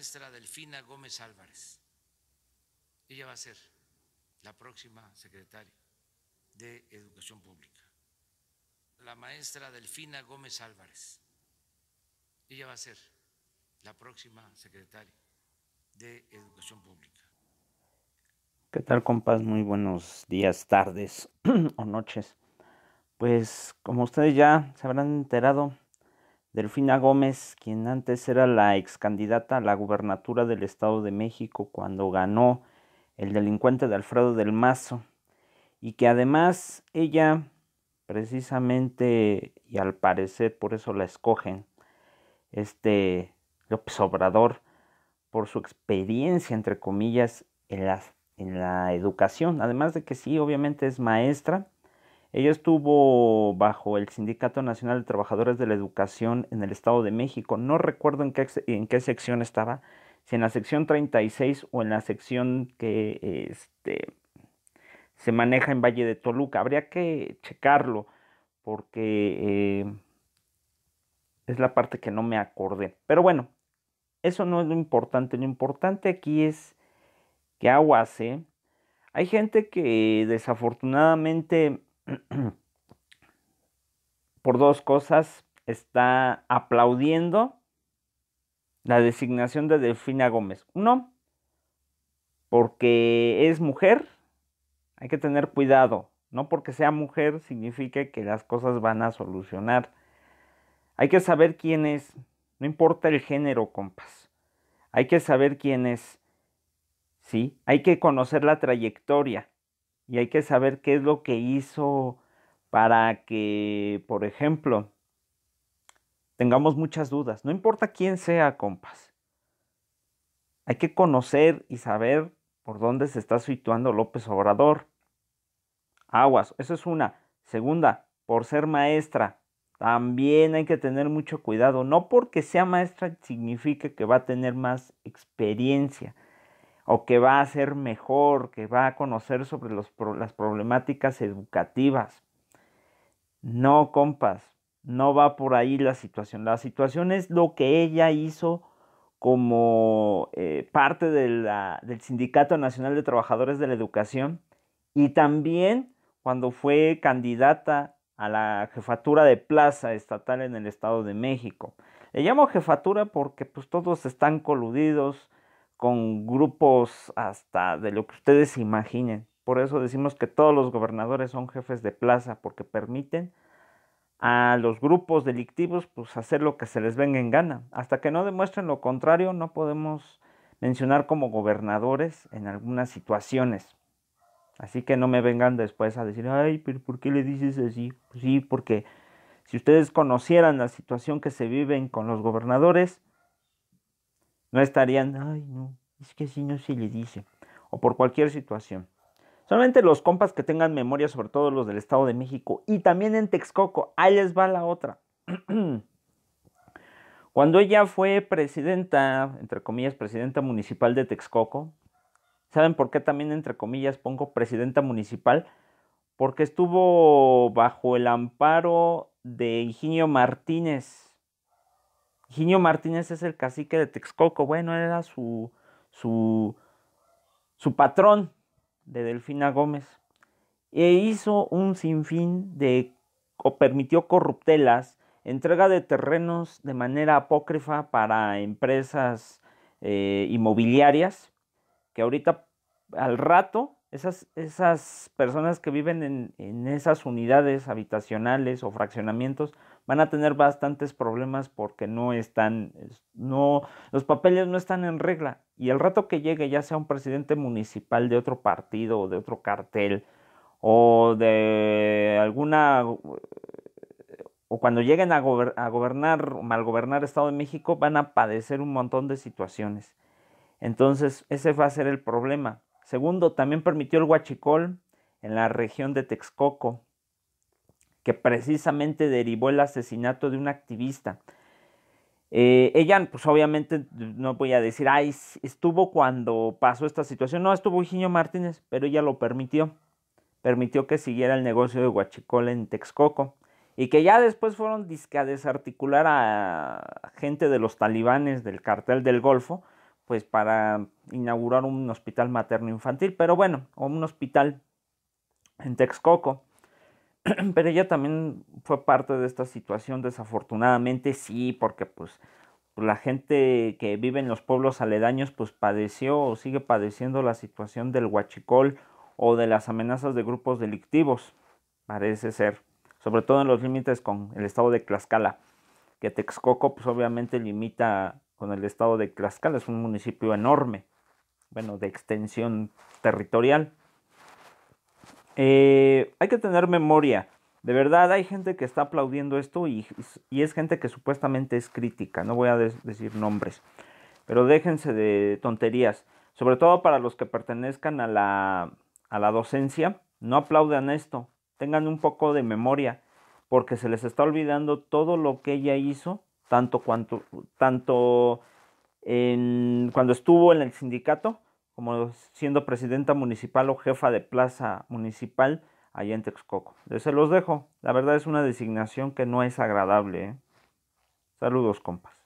maestra Delfina Gómez Álvarez. Ella va a ser la próxima secretaria de Educación Pública. La maestra Delfina Gómez Álvarez. Ella va a ser la próxima secretaria de Educación Pública. ¿Qué tal, compás? Muy buenos días, tardes o noches. Pues como ustedes ya se habrán enterado, Delfina Gómez, quien antes era la ex candidata a la gubernatura del Estado de México cuando ganó el delincuente de Alfredo del Mazo, y que además ella, precisamente, y al parecer por eso la escogen, este López Obrador, por su experiencia, entre comillas, en en la educación, además de que sí, obviamente es maestra, ella estuvo bajo el Sindicato Nacional de Trabajadores de la Educación en el Estado de México. No recuerdo en qué, sección estaba, si en la sección 36 o en la sección que este, se maneja en Valle de Toluca. Habría que checarlo porque eh, es la parte que no me acordé. Pero bueno, eso no es lo importante. Lo importante aquí es que aguace. ¿eh? Hay gente que desafortunadamente por dos cosas, está aplaudiendo la designación de Delfina Gómez. Uno, porque es mujer, hay que tener cuidado. No porque sea mujer significa que las cosas van a solucionar. Hay que saber quién es, no importa el género, compas. Hay que saber quién es. ¿Sí? Hay que conocer la trayectoria y hay que saber qué es lo que hizo para que, por ejemplo, tengamos muchas dudas. No importa quién sea, compas. Hay que conocer y saber por dónde se está situando López Obrador. Aguas, eso es una. Segunda, por ser maestra, también hay que tener mucho cuidado. No porque sea maestra significa que va a tener más experiencia o que va a ser mejor, que va a conocer sobre las problemáticas educativas. No, compas, no va por ahí la situación. La situación es lo que ella hizo como eh, parte del Sindicato Nacional de Trabajadores de la Educación y también cuando fue candidata a la jefatura de plaza estatal en el Estado de México. Le llamo jefatura porque pues todos están coludidos, con grupos hasta de lo que ustedes imaginen. Por eso decimos que todos los gobernadores son jefes de plaza, porque permiten a los grupos delictivos pues hacer lo que se les venga en gana. Hasta que no demuestren lo contrario, no podemos mencionar como gobernadores en algunas situaciones. Así que no me vengan después a decir, ay, pero ¿por qué le dices así? sí, porque si ustedes conocieran la situación que se vive con los gobernadores, no estarían, ay, no, es que si no se le dice, o por cualquier situación. Solamente los compas que tengan memoria, sobre todo los del Estado de México y también en Texcoco, ahí les va la otra. Cuando ella fue presidenta, entre comillas, presidenta municipal de Texcoco, ¿saben por qué también entre comillas pongo presidenta municipal? Porque estuvo bajo el amparo de Ingenio Martínez, Higinio Martínez es el cacique de Texcoco. Bueno, era su, patrón de Delfina Gómez. E hizo un sinfín de, o permitió corruptelas, entrega de terrenos de manera apócrifa para empresas eh, inmobiliarias, que ahorita al rato esas, personas que viven en, esas unidades habitacionales o fraccionamientos van a tener bastantes problemas porque no están, no, los papeles no están en regla. Y el rato que llegue ya sea un presidente municipal de otro partido o de otro cartel o de alguna o cuando lleguen a, gobernar o malgobernar Estado de México, van a padecer un montón de situaciones. Entonces, ese va a ser el problema. Segundo, también permitió el huachicol en la región de Texcoco, que precisamente derivó el asesinato de un activista. Eh, ella, pues obviamente, no voy a decir, ay, estuvo cuando pasó esta situación. No, estuvo Eugenio Martínez, pero ella lo permitió. Permitió que siguiera el negocio de Huachicol en Texcoco. Y que ya después fueron a desarticular a gente de los talibanes del cartel del Golfo, pues para inaugurar un hospital materno infantil, pero bueno, o un hospital en Texcoco. Pero ella también fue parte de esta situación, desafortunadamente sí, porque pues la gente que vive en los pueblos aledaños pues padeció o sigue padeciendo la situación del huachicol o de las amenazas de grupos delictivos, parece ser, sobre todo en los límites con el estado de Tlaxcala, que Texcoco pues obviamente limita con el estado de Tlaxcala. Es un municipio enorme, bueno, de extensión territorial. Eh, hay que tener memoria. De verdad, hay gente que está aplaudiendo esto y, es gente que supuestamente es crítica. No voy a decir nombres, pero déjense de tonterías. Sobre todo para los que pertenezcan a la, a la docencia, no aplaudan esto. Tengan un poco de memoria porque se les está olvidando todo lo que ella hizo tanto, cuanto, tanto cuando estuvo en el sindicato como siendo presidenta municipal o jefa de plaza municipal allá en Texcoco. Eh, se los dejo. La verdad es una designación que no es agradable. ¿eh? Saludos, compas.